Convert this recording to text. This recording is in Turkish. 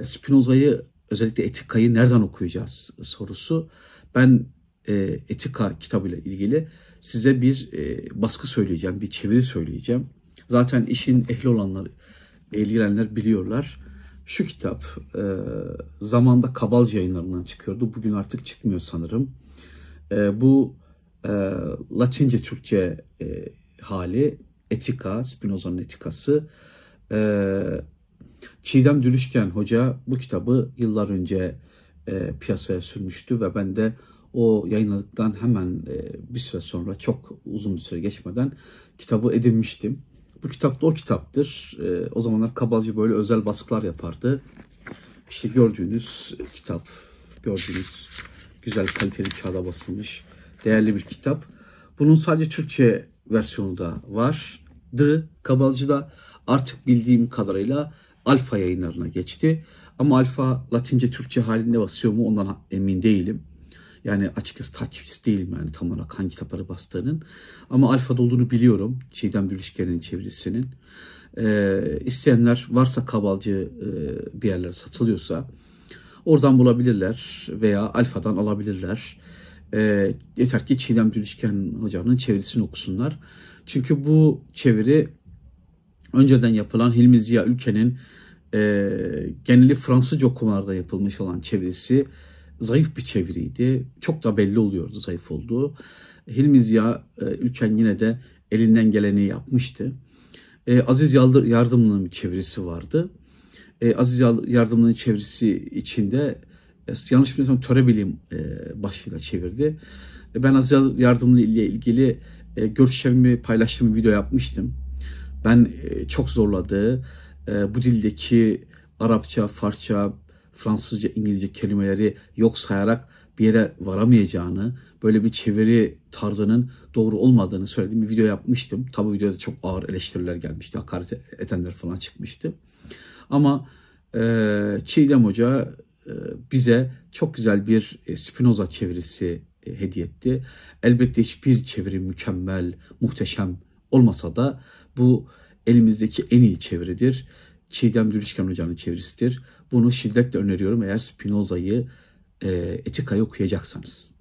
E, Spinoza'yı özellikle etikayı nereden okuyacağız sorusu. Ben e, etika kitabıyla ilgili size bir e, baskı söyleyeceğim, bir çeviri söyleyeceğim. Zaten işin ehli olanlar, ilgilenenler biliyorlar. Şu kitap e, zamanda Kabalcı yayınlarından çıkıyordu. Bugün artık çıkmıyor sanırım. E, bu e, Latince, Türkçe e, hali, etika, Spinoza'nın etikası. E, Çiğdem Dürüşken Hoca bu kitabı yıllar önce e, piyasaya sürmüştü ve ben de o yayınladıktan hemen e, bir süre sonra çok uzun bir süre geçmeden kitabı edinmiştim. Bu kitap da o kitaptır. E, o zamanlar Kabalcı böyle özel baskılar yapardı. İşte gördüğünüz kitap, gördüğünüz güzel kaliteli kağıda basılmış değerli bir kitap. Bunun sadece Türkçe versiyonu da var. The Kabalcı'da artık bildiğim kadarıyla Alfa yayınlarına geçti. Ama Alfa Latince Türkçe halinde basıyor mu ondan emin değilim. Yani açıkçası takipçisi değilim yani tam olarak hangi kitapları bastığının. Ama Alfa'da olduğunu biliyorum. Çiğdem Bülüşker'in çevirisinin. Ee, isteyenler varsa kabalcı e, bir yerlere satılıyorsa oradan bulabilirler veya Alfa'dan alabilirler. Ee, yeter ki Çiğdem Bülüşken hocanın çevirisini okusunlar. Çünkü bu çeviri önceden yapılan Hilmi Ziya Ülke'nin e, geneli Fransızca okumalarda yapılmış olan çevirisi zayıf bir çeviriydi. Çok da belli oluyordu zayıf olduğu. Hilmi Ziya e, Ülken yine de elinden geleni yapmıştı. E, Aziz Yardımlı'nın bir çevirisi vardı. E, Aziz Yardımlı'nın çevirisi içinde e, yanlış bilmiyorsam töre bilim e, başlığıyla çevirdi. E, ben Aziz Yardımlı ile ilgili e, görüşlerimi paylaştığım bir video yapmıştım. Ben e, çok zorladı. E, bu dildeki Arapça, Farsça, Fransızca, İngilizce kelimeleri yok sayarak bir yere varamayacağını, böyle bir çeviri tarzının doğru olmadığını söylediğim bir video yapmıştım. Tabi videoda çok ağır eleştiriler gelmişti, hakaret edenler falan çıkmıştı. Ama e, Çiğdem Hoca e, bize çok güzel bir e, Spinoza çevirisi e, hediye etti. Elbette hiçbir çeviri mükemmel, muhteşem olmasa da bu elimizdeki en iyi çeviridir. Çiğdem Gülüşken Hoca'nın çevirisidir. Bunu şiddetle öneriyorum eğer Spinoza'yı e, Etika'yı okuyacaksanız.